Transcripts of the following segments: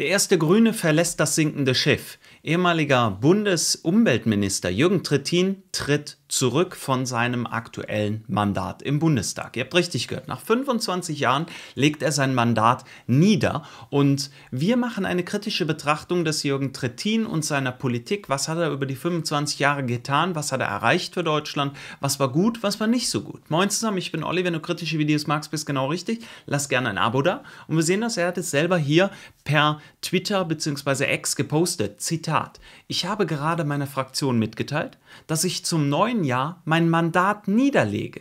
Der erste Grüne verlässt das sinkende Schiff. Ehemaliger Bundesumweltminister Jürgen Trittin tritt zurück von seinem aktuellen Mandat im Bundestag. Ihr habt richtig gehört, nach 25 Jahren legt er sein Mandat nieder und wir machen eine kritische Betrachtung des Jürgen Trittin und seiner Politik. Was hat er über die 25 Jahre getan? Was hat er erreicht für Deutschland? Was war gut? Was war nicht so gut? Moin zusammen, ich bin Olli. Wenn du kritische Videos magst, bist genau richtig. Lass gerne ein Abo da. Und wir sehen das, er hat es selber hier per Twitter bzw. Ex gepostet. Zitat. Ich habe gerade meiner Fraktion mitgeteilt, dass ich zum neuen kommenden Jahr mein Mandat niederlege.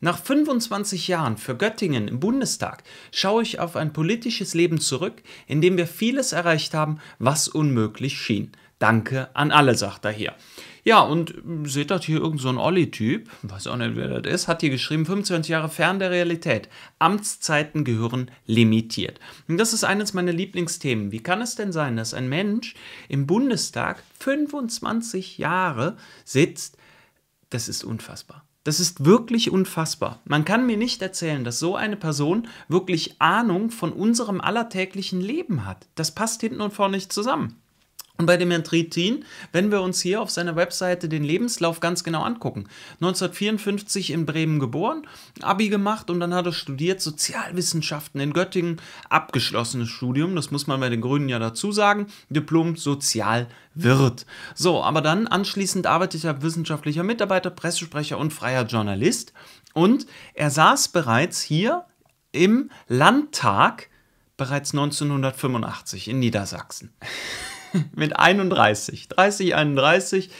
Nach 25 Jahren für Göttingen im Bundestag schaue ich auf ein politisches Leben zurück, in dem wir vieles erreicht haben, was unmöglich schien. Danke an alle, sagt er hier. Ja, und hm, seht das hier irgend so ein Olli-Typ, weiß auch nicht, wer das ist, hat hier geschrieben, 25 Jahre fern der Realität. Amtszeiten gehören limitiert. Und das ist eines meiner Lieblingsthemen. Wie kann es denn sein, dass ein Mensch im Bundestag 25 Jahre sitzt, das ist unfassbar. Das ist wirklich unfassbar. Man kann mir nicht erzählen, dass so eine Person wirklich Ahnung von unserem allertäglichen Leben hat. Das passt hinten und vorne nicht zusammen. Und bei dem Herrn Tritin, wenn wir uns hier auf seiner Webseite den Lebenslauf ganz genau angucken. 1954 in Bremen geboren, Abi gemacht und dann hat er studiert Sozialwissenschaften in Göttingen, abgeschlossenes Studium, das muss man bei den Grünen ja dazu sagen, Diplom Sozialwirt. So, aber dann anschließend arbeitet er wissenschaftlicher Mitarbeiter, Pressesprecher und freier Journalist und er saß bereits hier im Landtag bereits 1985 in Niedersachsen. mit 31. 30, 31,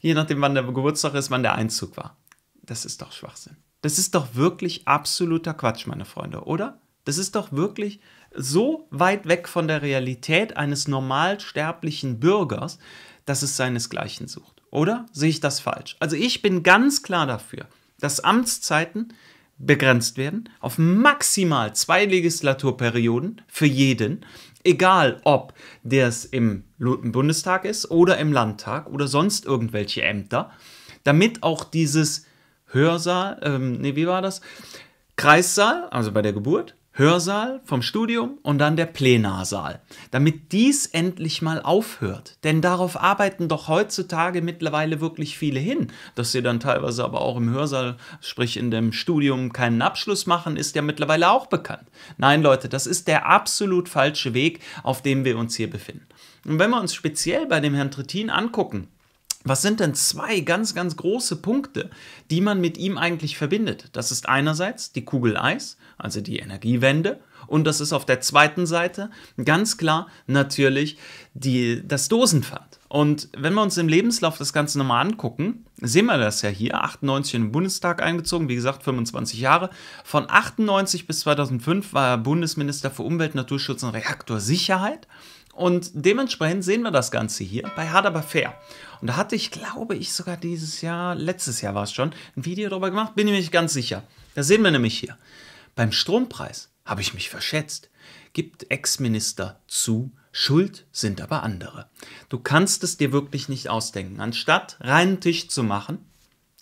je nachdem, wann der Geburtstag ist, wann der Einzug war. Das ist doch Schwachsinn. Das ist doch wirklich absoluter Quatsch, meine Freunde, oder? Das ist doch wirklich so weit weg von der Realität eines normalsterblichen Bürgers, dass es seinesgleichen sucht. Oder sehe ich das falsch? Also ich bin ganz klar dafür, dass Amtszeiten begrenzt werden auf maximal zwei Legislaturperioden für jeden, egal ob das im Bundestag ist oder im Landtag oder sonst irgendwelche Ämter, damit auch dieses Hörsaal, ähm, nee, wie war das? Kreissaal, also bei der Geburt, Hörsaal vom Studium und dann der Plenarsaal, damit dies endlich mal aufhört. Denn darauf arbeiten doch heutzutage mittlerweile wirklich viele hin. Dass sie dann teilweise aber auch im Hörsaal, sprich in dem Studium, keinen Abschluss machen, ist ja mittlerweile auch bekannt. Nein, Leute, das ist der absolut falsche Weg, auf dem wir uns hier befinden. Und wenn wir uns speziell bei dem Herrn Trittin angucken, was sind denn zwei ganz, ganz große Punkte, die man mit ihm eigentlich verbindet? Das ist einerseits die Kugel Eis, also die Energiewende, und das ist auf der zweiten Seite ganz klar natürlich die, das Dosenpfand. Und wenn wir uns im Lebenslauf das Ganze nochmal angucken, sehen wir das ja hier, 98 in den Bundestag eingezogen, wie gesagt 25 Jahre. Von 98 bis 2005 war er Bundesminister für Umwelt, Naturschutz und Reaktorsicherheit. Und dementsprechend sehen wir das Ganze hier bei Hard Aber Fair. Und da hatte ich, glaube ich, sogar dieses Jahr, letztes Jahr war es schon, ein Video darüber gemacht, bin ich mir nicht ganz sicher. Das sehen wir nämlich hier. Beim Strompreis habe ich mich verschätzt. Gibt Ex-Minister zu, Schuld sind aber andere. Du kannst es dir wirklich nicht ausdenken. Anstatt reinen Tisch zu machen,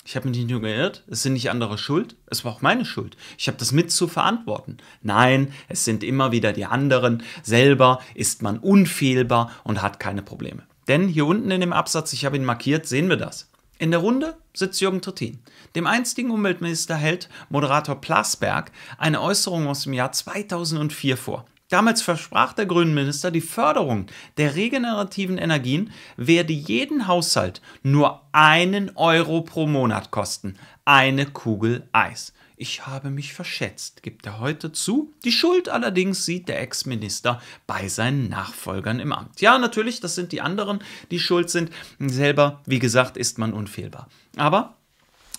ich habe mich nicht nur geirrt, es sind nicht andere schuld, es war auch meine Schuld. Ich habe das mit zu verantworten. Nein, es sind immer wieder die anderen. Selber ist man unfehlbar und hat keine Probleme. Denn hier unten in dem Absatz, ich habe ihn markiert, sehen wir das. In der Runde sitzt Jürgen Trittin. Dem einstigen Umweltminister hält Moderator Plasberg eine Äußerung aus dem Jahr 2004 vor. Damals versprach der Grünenminister, die Förderung der regenerativen Energien werde jeden Haushalt nur einen Euro pro Monat kosten. Eine Kugel Eis. Ich habe mich verschätzt, gibt er heute zu. Die Schuld allerdings sieht der Ex-Minister bei seinen Nachfolgern im Amt. Ja, natürlich, das sind die anderen, die schuld sind. Selber, wie gesagt, ist man unfehlbar. Aber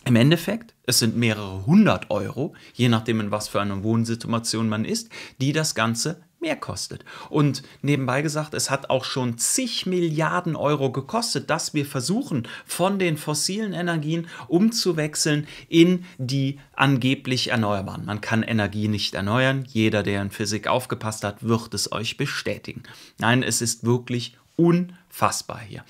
im Endeffekt, es sind mehrere hundert Euro, je nachdem in was für einer Wohnsituation man ist, die das Ganze mehr kostet. Und nebenbei gesagt, es hat auch schon zig Milliarden Euro gekostet, dass wir versuchen, von den fossilen Energien umzuwechseln in die angeblich erneuerbaren. Man kann Energie nicht erneuern. Jeder, der in Physik aufgepasst hat, wird es euch bestätigen. Nein, es ist wirklich unfassbar hier.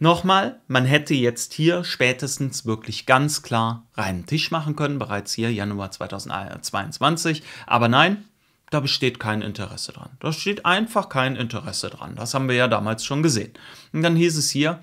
Nochmal, man hätte jetzt hier spätestens wirklich ganz klar reinen Tisch machen können, bereits hier Januar 2022. Aber nein, da besteht kein Interesse dran. Da steht einfach kein Interesse dran. Das haben wir ja damals schon gesehen. Und dann hieß es hier,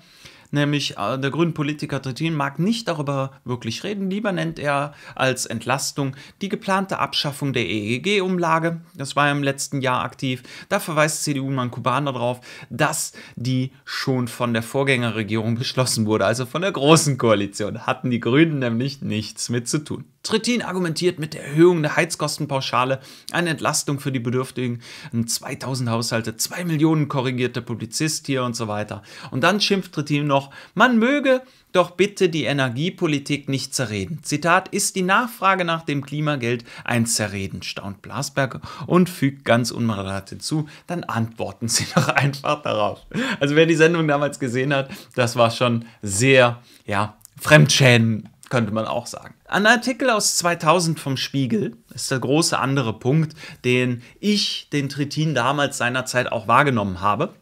nämlich äh, der grünen Politiker Trittin mag nicht darüber wirklich reden. Lieber nennt er als Entlastung die geplante Abschaffung der EEG-Umlage. Das war im letzten Jahr aktiv. Da verweist CDU-Mann Kubaner darauf, dass die schon von der Vorgängerregierung beschlossen wurde, also von der Großen Koalition. Hatten die Grünen nämlich nichts mit zu tun. Trittin argumentiert mit der Erhöhung der Heizkostenpauschale, eine Entlastung für die Bedürftigen, 2000 ähm, Haushalte, 2 Millionen korrigiert Publizist hier und so weiter. Und dann schimpft Trittin noch, man möge doch bitte die Energiepolitik nicht zerreden. Zitat, ist die Nachfrage nach dem Klimageld ein Zerreden, staunt Blasberg und fügt ganz unmoderat hinzu, dann antworten Sie doch einfach darauf. Also wer die Sendung damals gesehen hat, das war schon sehr, ja, Fremdschämen könnte man auch sagen. Ein Artikel aus 2000 vom Spiegel ist der große andere Punkt, den ich, den Trittin damals seinerzeit auch wahrgenommen habe.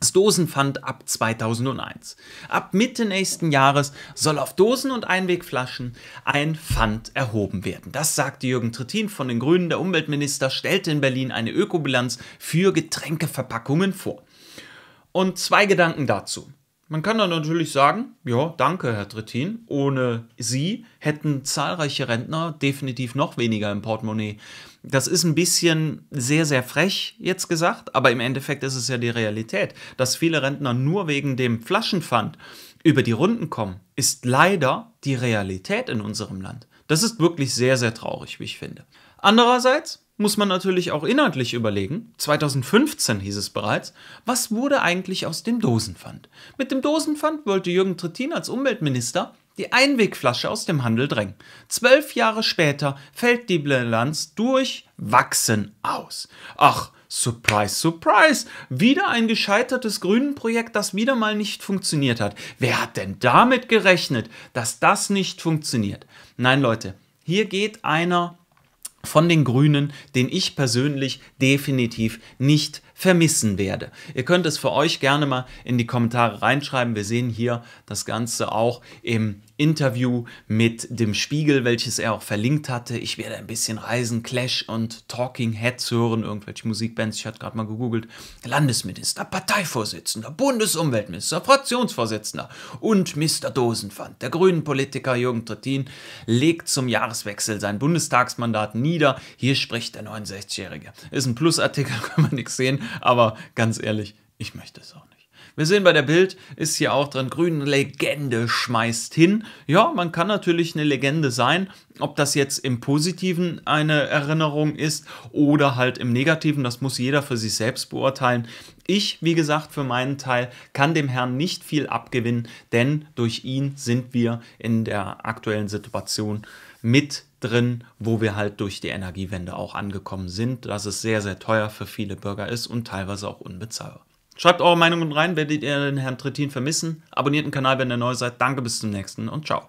Das Dosenpfand ab 2001. Ab Mitte nächsten Jahres soll auf Dosen und Einwegflaschen ein Pfand erhoben werden. Das sagte Jürgen Trittin von den Grünen. Der Umweltminister stellte in Berlin eine Ökobilanz für Getränkeverpackungen vor. Und zwei Gedanken dazu. Man kann dann natürlich sagen, ja, danke, Herr Trittin. Ohne Sie hätten zahlreiche Rentner definitiv noch weniger im Portemonnaie. Das ist ein bisschen sehr, sehr frech jetzt gesagt, aber im Endeffekt ist es ja die Realität. Dass viele Rentner nur wegen dem Flaschenpfand über die Runden kommen, ist leider die Realität in unserem Land. Das ist wirklich sehr, sehr traurig, wie ich finde. Andererseits, muss man natürlich auch inhaltlich überlegen, 2015 hieß es bereits, was wurde eigentlich aus dem Dosenpfand? Mit dem Dosenpfand wollte Jürgen Trittin als Umweltminister die Einwegflasche aus dem Handel drängen. Zwölf Jahre später fällt die Bilanz durch Wachsen aus. Ach, Surprise, surprise! Wieder ein gescheitertes Grünen-Projekt, das wieder mal nicht funktioniert hat. Wer hat denn damit gerechnet, dass das nicht funktioniert? Nein, Leute, hier geht einer von den Grünen, den ich persönlich definitiv nicht vermissen werde. Ihr könnt es für euch gerne mal in die Kommentare reinschreiben. Wir sehen hier das Ganze auch im Interview mit dem Spiegel, welches er auch verlinkt hatte. Ich werde ein bisschen reisen, Clash und Talking Heads hören, irgendwelche Musikbands. Ich hatte gerade mal gegoogelt. Landesminister, Parteivorsitzender, Bundesumweltminister, Fraktionsvorsitzender und Mr. Dosenpfand. Der grünen Politiker Jürgen Trittin legt zum Jahreswechsel sein Bundestagsmandat nieder. Hier spricht der 69-Jährige. Ist ein Plusartikel, kann man nichts sehen, aber ganz ehrlich, ich möchte es auch nicht. Wir sehen bei der Bild, ist hier auch drin, grün Legende schmeißt hin. Ja, man kann natürlich eine Legende sein, ob das jetzt im Positiven eine Erinnerung ist oder halt im Negativen, das muss jeder für sich selbst beurteilen. Ich, wie gesagt, für meinen Teil kann dem Herrn nicht viel abgewinnen, denn durch ihn sind wir in der aktuellen Situation mit drin, wo wir halt durch die Energiewende auch angekommen sind, dass es sehr, sehr teuer für viele Bürger ist und teilweise auch unbezahlbar. Schreibt eure Meinungen rein, werdet ihr den Herrn Trittin vermissen. Abonniert den Kanal, wenn ihr neu seid. Danke, bis zum nächsten und ciao.